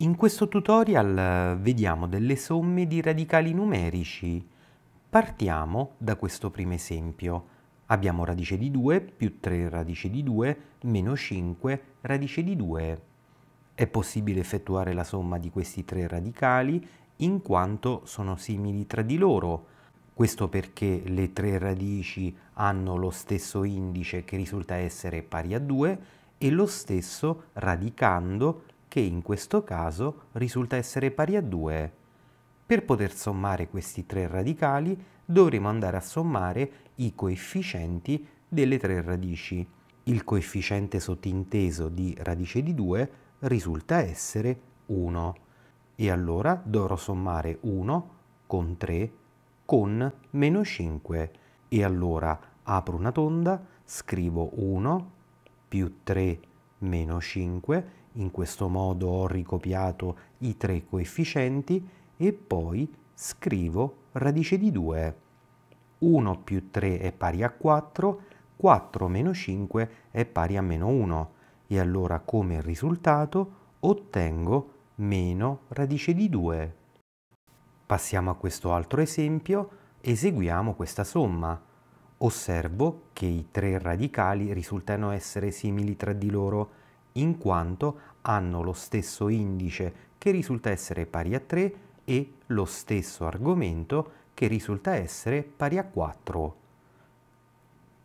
In questo tutorial eh, vediamo delle somme di radicali numerici. Partiamo da questo primo esempio. Abbiamo radice di 2 più 3 radice di 2 meno 5 radice di 2. È possibile effettuare la somma di questi tre radicali in quanto sono simili tra di loro. Questo perché le tre radici hanno lo stesso indice che risulta essere pari a 2 e lo stesso radicando che in questo caso risulta essere pari a 2. Per poter sommare questi tre radicali dovremo andare a sommare i coefficienti delle tre radici. Il coefficiente sottinteso di radice di 2 risulta essere 1 e allora dovrò sommare 1 con 3 con meno 5 e allora apro una tonda, scrivo 1 più 3 meno 5 in questo modo ho ricopiato i tre coefficienti e poi scrivo radice di 2. 1 più 3 è pari a 4, 4 meno 5 è pari a meno 1 e allora come risultato ottengo meno radice di 2. Passiamo a questo altro esempio, eseguiamo questa somma. Osservo che i tre radicali risultano essere simili tra di loro in quanto hanno lo stesso indice che risulta essere pari a 3 e lo stesso argomento che risulta essere pari a 4.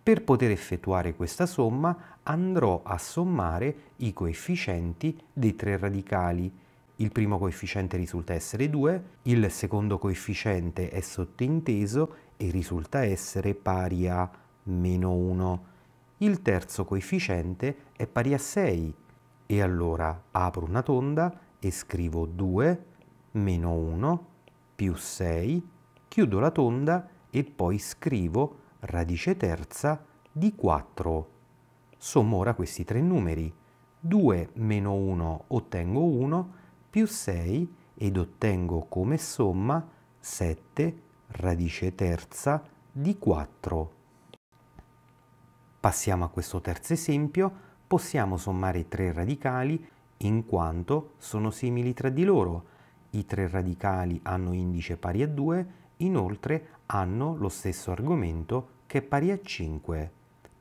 Per poter effettuare questa somma andrò a sommare i coefficienti dei tre radicali. Il primo coefficiente risulta essere 2, il secondo coefficiente è sottinteso e risulta essere pari a meno 1. Il terzo coefficiente è pari a 6 e allora apro una tonda e scrivo 2 meno 1 più 6, chiudo la tonda e poi scrivo radice terza di 4. Sommo ora questi tre numeri. 2 meno 1 ottengo 1 più 6 ed ottengo come somma 7 radice terza di 4. Passiamo a questo terzo esempio possiamo sommare tre radicali in quanto sono simili tra di loro. I tre radicali hanno indice pari a 2, inoltre hanno lo stesso argomento che è pari a 5.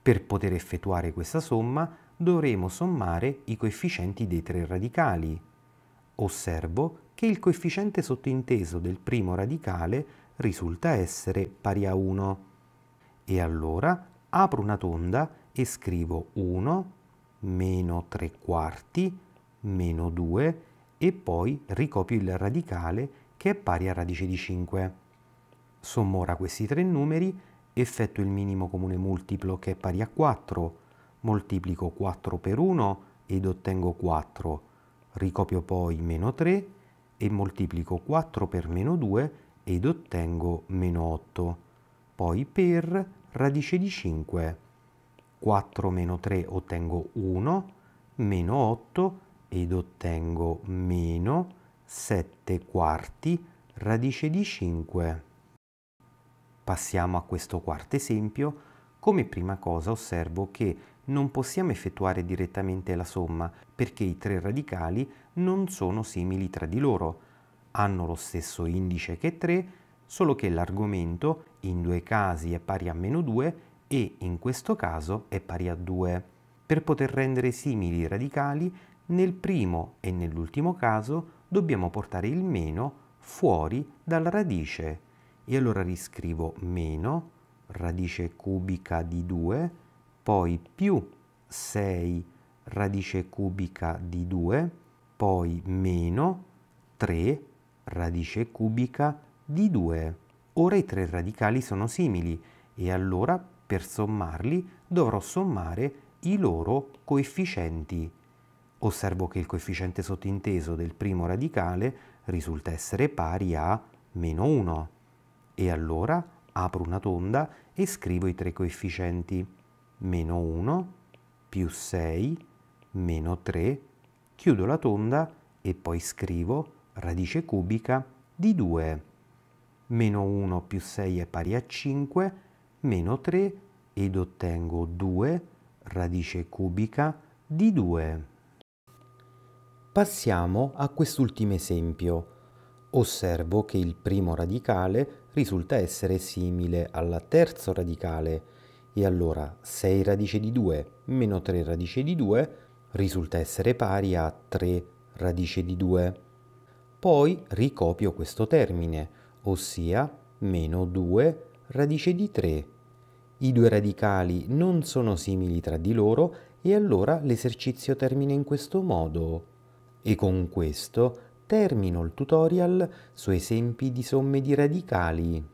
Per poter effettuare questa somma dovremo sommare i coefficienti dei tre radicali. Osservo che il coefficiente sottinteso del primo radicale risulta essere pari a 1. E allora apro una tonda e scrivo 1 meno 3 quarti, meno 2 e poi ricopio il radicale che è pari a radice di 5. Sommo ora questi tre numeri, effetto il minimo comune multiplo che è pari a 4, moltiplico 4 per 1 ed ottengo 4, ricopio poi meno 3 e moltiplico 4 per meno 2 ed ottengo meno 8, poi per radice di 5 4 meno 3 ottengo 1, meno 8 ed ottengo meno 7 quarti radice di 5. Passiamo a questo quarto esempio. Come prima cosa osservo che non possiamo effettuare direttamente la somma perché i tre radicali non sono simili tra di loro. Hanno lo stesso indice che 3, solo che l'argomento in due casi è pari a meno 2 e in questo caso è pari a 2, per poter rendere simili i radicali nel primo e nell'ultimo caso dobbiamo portare il meno fuori dalla radice e allora riscrivo meno radice cubica di 2 poi più 6 radice cubica di 2 poi meno 3 radice cubica di 2 ora i tre radicali sono simili e allora per sommarli dovrò sommare i loro coefficienti. Osservo che il coefficiente sottinteso del primo radicale risulta essere pari a meno 1 e allora apro una tonda e scrivo i tre coefficienti meno 1 più 6 meno 3 chiudo la tonda e poi scrivo radice cubica di 2 meno 1 più 6 è pari a 5 meno 3 ed ottengo 2 radice cubica di 2. Passiamo a quest'ultimo esempio. Osservo che il primo radicale risulta essere simile al terzo radicale e allora 6 radice di 2 meno 3 radice di 2 risulta essere pari a 3 radice di 2. Poi ricopio questo termine, ossia meno 2 radice Radice di 3. I due radicali non sono simili tra di loro e allora l'esercizio termina in questo modo. E con questo termino il tutorial su esempi di somme di radicali.